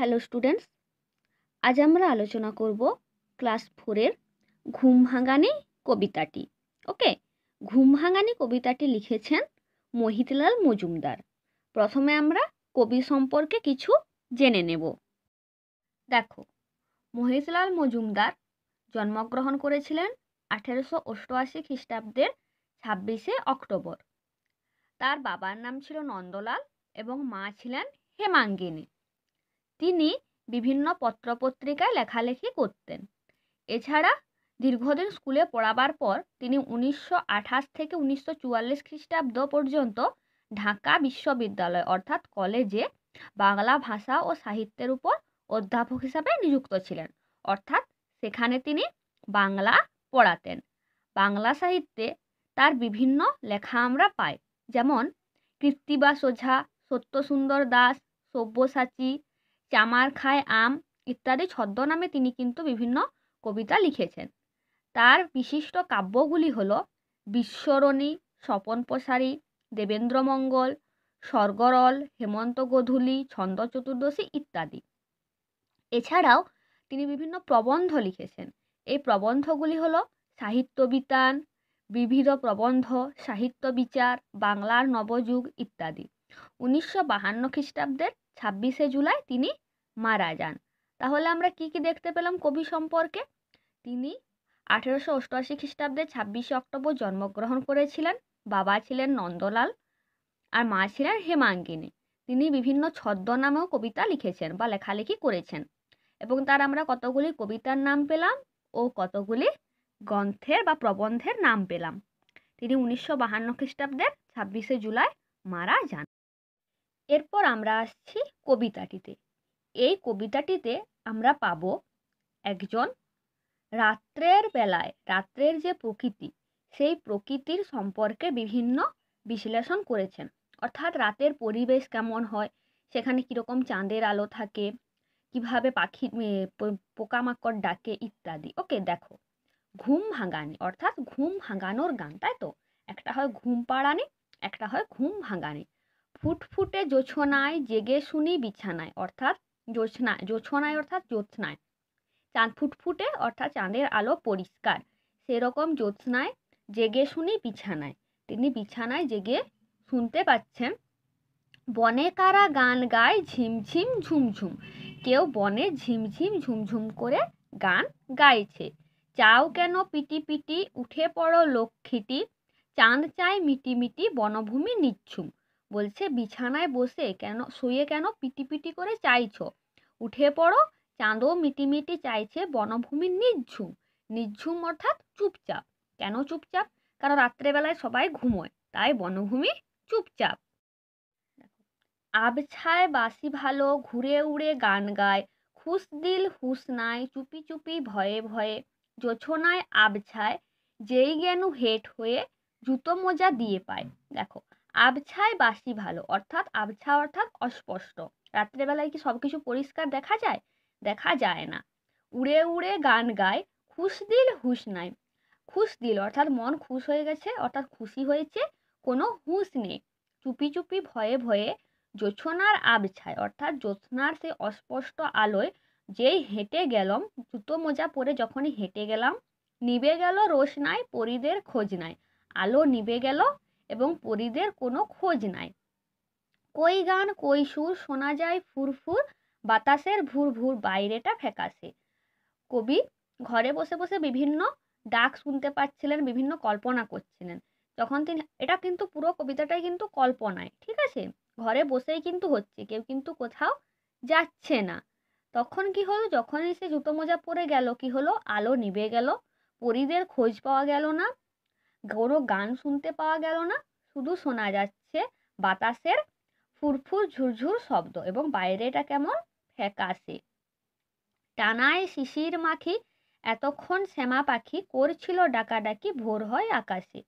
hello students আজ আমরা আলোচনা করব ক্লাস ফোরের ঘুম ভাঙানি কবিতাটি ওকে ঘুম ভাঙানি কবিতাটি লিখেছেন মহিতলাল মজুমদার প্রথমে আমরা কবি সম্পর্কে কিছু জেনে নেব দেখো মহিতলাল মজুমদার জন্মগ্রহণ করেছিলেন আঠেরোশো অষ্টআশি খ্রিস্টাব্দের ছাব্বিশে অক্টোবর তার বাবার নাম ছিল নন্দলাল এবং মা ছিলেন হেমাঙ্গিনী তিনি বিভিন্ন পত্রপত্রিকায় লেখালেখি করতেন এছাড়া দীর্ঘদিন স্কুলে পড়াবার পর তিনি উনিশশো আঠাশ থেকে উনিশশো চুয়াল্লিশ খ্রিস্টাব্দ পর্যন্ত ঢাকা বিশ্ববিদ্যালয় অর্থাৎ কলেজে বাংলা ভাষা ও সাহিত্যের উপর অধ্যাপক হিসাবে নিযুক্ত ছিলেন অর্থাৎ সেখানে তিনি বাংলা পড়াতেন বাংলা সাহিত্যে তার বিভিন্ন লেখা আমরা পাই যেমন কৃত্তিবাস ওঝা সত্যসুন্দর দাস সব্যসাচী চামার খায় আম ইত্যাদি ছদ্মনামে তিনি কিন্তু বিভিন্ন কবিতা লিখেছেন তার বিশিষ্ট কাব্যগুলি হল বিশ্বরণী স্বপন প্রসারী দেবেন্দ্রমঙ্গল স্বর্গরল হেমন্ত গধূলি ছন্দ চতুর্দশী ইত্যাদি এছাড়াও তিনি বিভিন্ন প্রবন্ধ লিখেছেন এই প্রবন্ধগুলি হল সাহিত্য বিতান বিবিধ প্রবন্ধ সাহিত্য বিচার বাংলার নবযুগ ইত্যাদি উনিশশো বাহান্ন খ্রিস্টাব্দের ছাব্বিশে জুলাই তিনি মারা যান তাহলে আমরা কি কি দেখতে পেলাম কবি সম্পর্কে তিনি আঠেরোশো অষ্টআশি খ্রিস্টাব্দে ছাব্বিশে অক্টোবর জন্মগ্রহণ করেছিলেন বাবা ছিলেন নন্দলাল আর মা ছিলেন হেমাঙ্গিনী তিনি বিভিন্ন ছদ্মনামেও কবিতা লিখেছেন বা লেখালেখি করেছেন এবং তার আমরা কতগুলি কবিতার নাম পেলাম ও কতগুলি গ্রন্থের বা প্রবন্ধের নাম পেলাম তিনি উনিশশো বাহান্ন খ্রিস্টাব্দের ছাব্বিশে জুলাই মারা যান এরপর আমরা আসছি কবিতাটিতে এই কবিতাটিতে আমরা পাব একজন রাত্রের বেলায় রাত্রের যে প্রকৃতি সেই প্রকৃতির সম্পর্কে বিভিন্ন বিশ্লেষণ করেছেন অর্থাৎ রাতের পরিবেশ কেমন হয় সেখানে কীরকম চাঁদের আলো থাকে কিভাবে পাখি পোকামাকড় ডাকে ইত্যাদি ওকে দেখো ঘুম ভাঙানি অর্থাৎ ঘুম ভাঙানোর গান তাই তো একটা হয় ঘুম পাড়ানি একটা হয় ঘুম ভাঙানি ফুটফুটে জোছনায় জেগে শুনি বিছানায় অর্থাৎ জোছনায় জোছনায় অর্থাৎ জোৎস্নায় চাঁদ ফুটফুটে অর্থাৎ চাঁদের আলো পরিষ্কার সেরকম জোৎস্নায় জেগে শুনি বিছানায় তিনি বিছানায় জেগে শুনতে পাচ্ছেন বনে কারা গান গায় ঝিমঝিম ঝুমঝুম কেউ বনে ঝিমঝিম ঝুমঝুম করে গান গাইছে চাও কেন পিটি পিটি উঠে পড়ো লক্ষ্মীটি চাঁদ চায় মিটিমিটি বনভূমি নিচ্ছুম বলছে বিছানায় বসে কেন শুয়ে কেন পিটিপিটি করে চাইছো উঠে পড়ো চাঁদও মিটিমিটি চাইছে বনভূমির নির্ঝুম নির্ঝুম অর্থাৎ চুপচাপ কেন চুপচাপ কারণ রাত্রেবেলায় সবাই ঘুমোয় তাই বনভূমি চুপচাপ আবছায় বাসি ভালো ঘুরে উড়ে গান গায় খুশ দিল হুস নাই চুপি চুপি ভয়ে ভয়ে জোছনায় আবছায় যেই গেনু হেট হয়ে জুতো মোজা দিয়ে পায় দেখো আবছায় বাসি ভালো অর্থাৎ আবছা অর্থাৎ অস্পষ্ট রাত্রেবেলায় কি সব কিছু পরিষ্কার দেখা যায় দেখা যায় না উড়ে উড়ে গান গায় খুশ দিল হুশ নাই খুশ দিল অর্থাৎ মন খুশ হয়ে গেছে অর্থাৎ খুশি হয়েছে কোনো হুঁশ নেই চুপি চুপি ভয়ে ভয়ে জোছনার আবছায় অর্থাৎ জোছনার সেই অস্পষ্ট আলোয় যেই হেঁটে গেলাম জুতো মোজা পরে যখনই হেঁটে গেলাম নিবে গেল নাই পরিদের খোঁজ নাই আলো নিবে গেল এবং পরীদের কোনো খোঁজ নাই কই গান কই সুর শোনা যায় ফুরফুর বাতাসের ভুর ভুর বাইরেটা ফেকাসে কবি ঘরে বসে বসে বিভিন্ন ডাক শুনতে পাচ্ছিলেন বিভিন্ন কল্পনা করছিলেন যখন তিনি এটা কিন্তু পুরো কবিতাটাই কিন্তু কল্পনায় ঠিক আছে ঘরে বসেই কিন্তু হচ্ছে কেউ কিন্তু কোথাও যাচ্ছে না তখন কি হলো যখনই সে জুতো মোজা পরে গেল কি হলো আলো নিভে গেল পরিদের খোঁজ পাওয়া গেল না কোনো গান শুনতে পাওয়া গেল না শুধু শোনা যাচ্ছে বাতাসের ফুরফুর ঝুরঝুর শব্দ এবং বাইরেটা কেমন ফ্যাকাশে টানায় শিশির মাখি এতক্ষণ শ্যামা পাখি করছিল ডাকাডাকি ভোর হয় আকাশে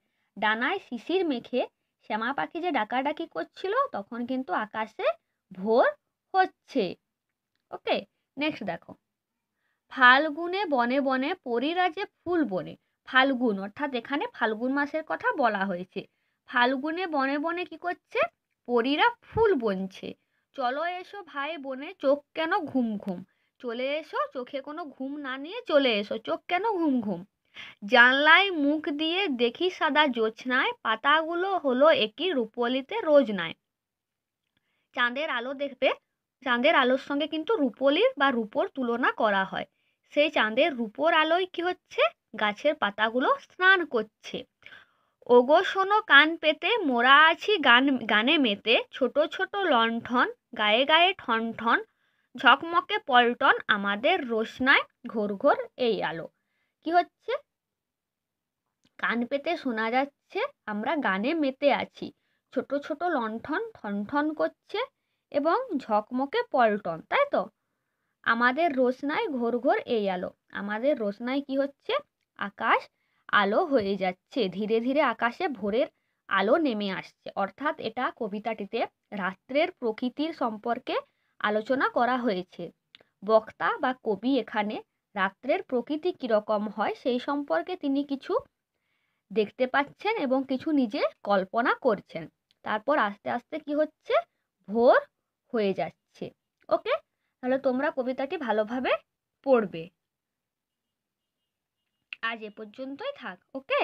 ডানায় শিশির মেখে শ্যামা পাখি যে ডাকাডাকি করছিল তখন কিন্তু আকাশে ভোর হচ্ছে ওকে নেক্সট দেখো ফাল্গুনে বনে বনে পরিরাজে ফুল বনে ফাল্গুন অর্থাৎ এখানে ফাল্গুন মাসের কথা বলা হয়েছে ফাল্গুনে বনে বনে কি করছে পরীরা ফুল বনছে চলো এসো ভাই বনে চোখ কেন ঘুম ঘুম চলে এসো চোখে কোনো ঘুম না নিয়ে চলে এসো চোখ কেন ঘুম ঘুম জানলায় মুখ দিয়ে দেখি সাদা জোছনায় পাতাগুলো হলো একই রূপলিতে রোজনায় চাঁদের আলো দেখবে চাঁদের আলোর সঙ্গে কিন্তু রূপলির বা রূপোর তুলনা করা হয় সেই চাঁদের রূপোর আলোয় কি হচ্ছে গাছের পাতাগুলো স্নান করছে ওগো শোনো কান পেতে মোরা আছি গান গানে মেতে ছোট ছোট লণ্ঠন গায়ে গায়ে ঠন ঠন ঝকমকে পল্টন আমাদের রোশনায় ঘোর ঘোর এই আলো কি হচ্ছে কান পেতে শোনা যাচ্ছে আমরা গানে মেতে আছি ছোট ছোট লণ্ঠন ঠনঠন করছে এবং ঝকমকে পল্টন তাই তো আমাদের রোশনায় ঘোর ঘোর এই আলো আমাদের রোশনায় কি হচ্ছে আকাশ আলো হয়ে যাচ্ছে ধীরে ধীরে আকাশে ভোরের আলো নেমে আসছে অর্থাৎ এটা কবিতাটিতে রাত্রের প্রকৃতির সম্পর্কে আলোচনা করা হয়েছে বক্তা বা কবি এখানে রাত্রের প্রকৃতি কীরকম হয় সেই সম্পর্কে তিনি কিছু দেখতে পাচ্ছেন এবং কিছু নিজে কল্পনা করছেন তারপর আস্তে আস্তে কি হচ্ছে ভোর হয়ে যাচ্ছে ওকে তাহলে তোমরা কবিতাটি ভালোভাবে পড়বে আজ এ পর্যন্তই থাক ওকে